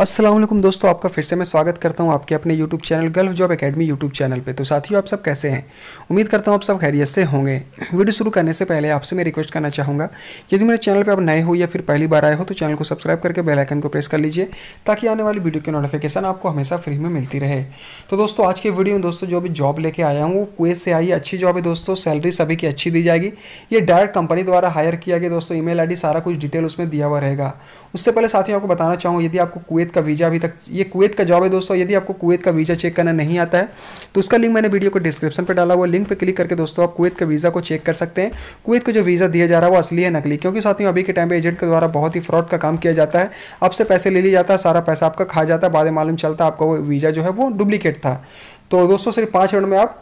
असलम दोस्तों आपका फिर से मैं स्वागत करता हूं आपके अपने YouTube channel gulf job academy YouTube channel पे तो साथियों आप सब कैसे हैं उम्मीद करता हूं आप सब खैरियत से होंगे वीडियो शुरू करने से पहले आपसे मैं रिक्वेस्ट करना चाहूँगा यदि मेरे चैनल पे आप नए हो या फिर पहली बार आए हो तो चैनल को सब्सक्राइब करके बेलाइकन को प्रेस कर लीजिए ताकि आने वाली वीडियो की नोटिफिकेशन आपको हमेशा फ्री में मिलती रहे तो दोस्तों आज के वीडियो में दोस्तों जो भी जॉब लेके आया हूँ वो कुएत से आई अच्छी जॉब है दोस्तों सैलरी सभी की अच्छी दी जाएगी ये डायरेक्ट कंपनी द्वारा हायर किया गया दोस्तों ई मेल सारा कुछ डिटेल उसमें दिया हुआ रहेगा उससे पहले साथियों आपको बताना चाहूँगा यदि आपको कुएत कुवैत का वीज़ा अभी तक ये कुवैत का जॉब है दोस्तों यदि आपको कुवैत का वीज़ा चेक करना नहीं आता है तो उसका लिंक मैंने वीडियो को डिस्क्रिप्शन पर डाला हुआ लिंक पर क्लिक करके दोस्तों आप कुवैत का वीज़ा को चेक कर सकते हैं कुवैत को जो वीज़ा दिया जा रहा है वो असली है नकली क्योंकि साथियों अभी के टाइम पर एजेंट के द्वारा बहुत ही फ्रॉड का काम किया जाता है आपसे पैसे ले लिया जाता है सारा पैसा आपका खा जाता है बाद में मालूम चलता है आपका वो वीज़ा जो है वो डुप्लीकेट था तो दोस्तों सिर्फ पाँच मिनट में आप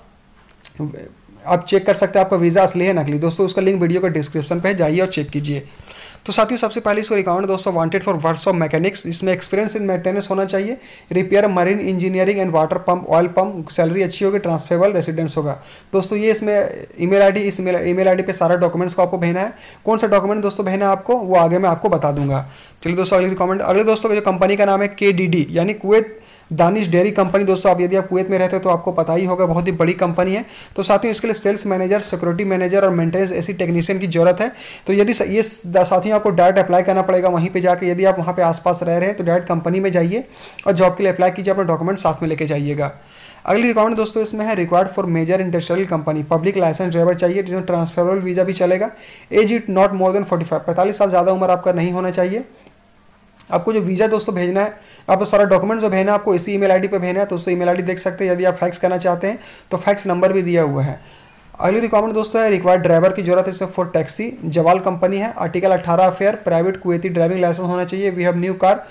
आप चेक कर सकते हैं आपका वीज़ा असली है नकली दोस्तों उसका लिंक वीडियो का डिस्क्रिप्शन पर जाइए और चेक कीजिए तो साथियों सबसे पहले इसको रिकॉर्ड दोस्तों वांटेड फॉर ऑफ मैकेनिक्स इसमें एक्सपीरियंस इन मेंटेनेंस होना चाहिए repair marine engineering and water pump oil pump salary अच्छी होगी ट्रांसफेबल रेसिडेंस होगा दोस्तों ये इसमें ईमेल आईडी इस ईमेल आईडी पे सारा डॉक्यूमेंट्स को आपको भेजना है कौन सा डॉक्यूमेंट दोस्तों भेजना है आपको वो आगे मैं आपको बता दूंगा चलिए दोस्तों अगली रिकॉमेंट अगले दोस्तों जो कंपनी का नाम है के यानी कुएत दानिश डेयरी कंपनी दोस्तों आप यदि आप कुवैत में रहते हो तो आपको पता ही होगा बहुत ही बड़ी कंपनी है तो साथियों इसके लिए सेल्स मैनेजर सिक्योरिटी मैनेजर और मेंटेनेंस ऐसी टेक्नीशियन की जरूरत है तो यदि ये साथियों आपको डायरेक्ट अप्लाई करना पड़ेगा वहीं पर जाकर यदि आप वहाँ पर आसपास रह रहे हैं तो डायरेक्ट कंपनी में जाइए और जॉब के लिए अप्लाई कीजिए अपना डॉक्यूमेंट साथ में लेके जाइएगा अगली रिक्वायरमेंट दोस्तों इसमें है required for major industrial company public license driver चाहिए जिसमें ट्रांसफरेबल वीज़ा भी चलेगा age it not more than forty five पैंतालीस साल ज़्यादा उम्र आपका नहीं होना चाहिए आपको जो वीज़ा दोस्तों भेजना है आपको सारा डॉक्यूमेंट जो भेजना है आपको इसी ईमेल आईडी पे भेजना है तो उससे ईमेल आईडी देख सकते हैं यदि आप फैक्स करना चाहते हैं तो फैक्स नंबर भी दिया हुआ है अगली रिक्वायरमेंट दोस्तों है रिक्वायर्ड ड्राइवर की जरूरत है सिर्फ फॉर टैक्सी जवाल कंपनी है आर्टिकल 18 अफेयर प्राइवेट कुएती ड्राइविंग लाइसेंस होना चाहिए we have new car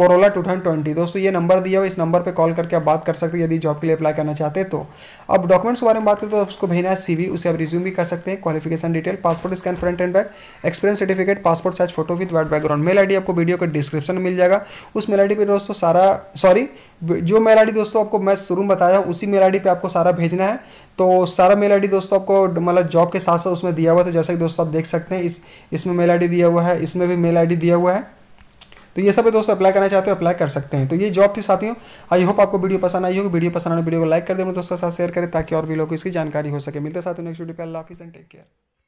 Corolla two thousand twenty दोस्तों ये नंबर दिया हुआ इस नंबर पर कॉल करके आप बात कर सकते हैं यदि जॉब के लिए अप्लाई करना चाहते हैं तो अब डॉक्यूमेंट्स के बारे में बात करें तो उसको भेजना है सीवी उसे आप रिज्यूम भी कर सकते हैं qualification detail passport scan front and back experience certificate passport size photo with white background mail आई आपको वीडियो का डिस्क्रिप्शन मिल जाएगा उस मेल आई पे दोस्तों सारा सॉरी जो मेल आई दोस्तों आपको मैं शुरू में बताया उसी मेल आई पे आपको सारा भेजना है तो सारा मेल आई दोस्तों आपको मतलब जॉब के साथ साथ उसमें दिया हुआ तो जैसा कि दोस्तों आप देख सकते हैं इस इसमें मेल आई दिया हुआ है इसमें भी मेल आई दिया हुआ है तो ये सब दोस्तों अप्लाई करना चाहते हो अप्लाई कर सकते हैं तो ये जॉब थी साथियों आई होप आपको वीडियो पसंद आई होगी वीडियो पसंद आने वीडियो को लाइक कर दे दोस्तों साथ शेयर करें ताकि और भी लोगों को इसकी जानकारी हो सके मिलते साथ नेक्स्ट वीडियो पर अल्लाह हाफिज़ एंड टेक केयर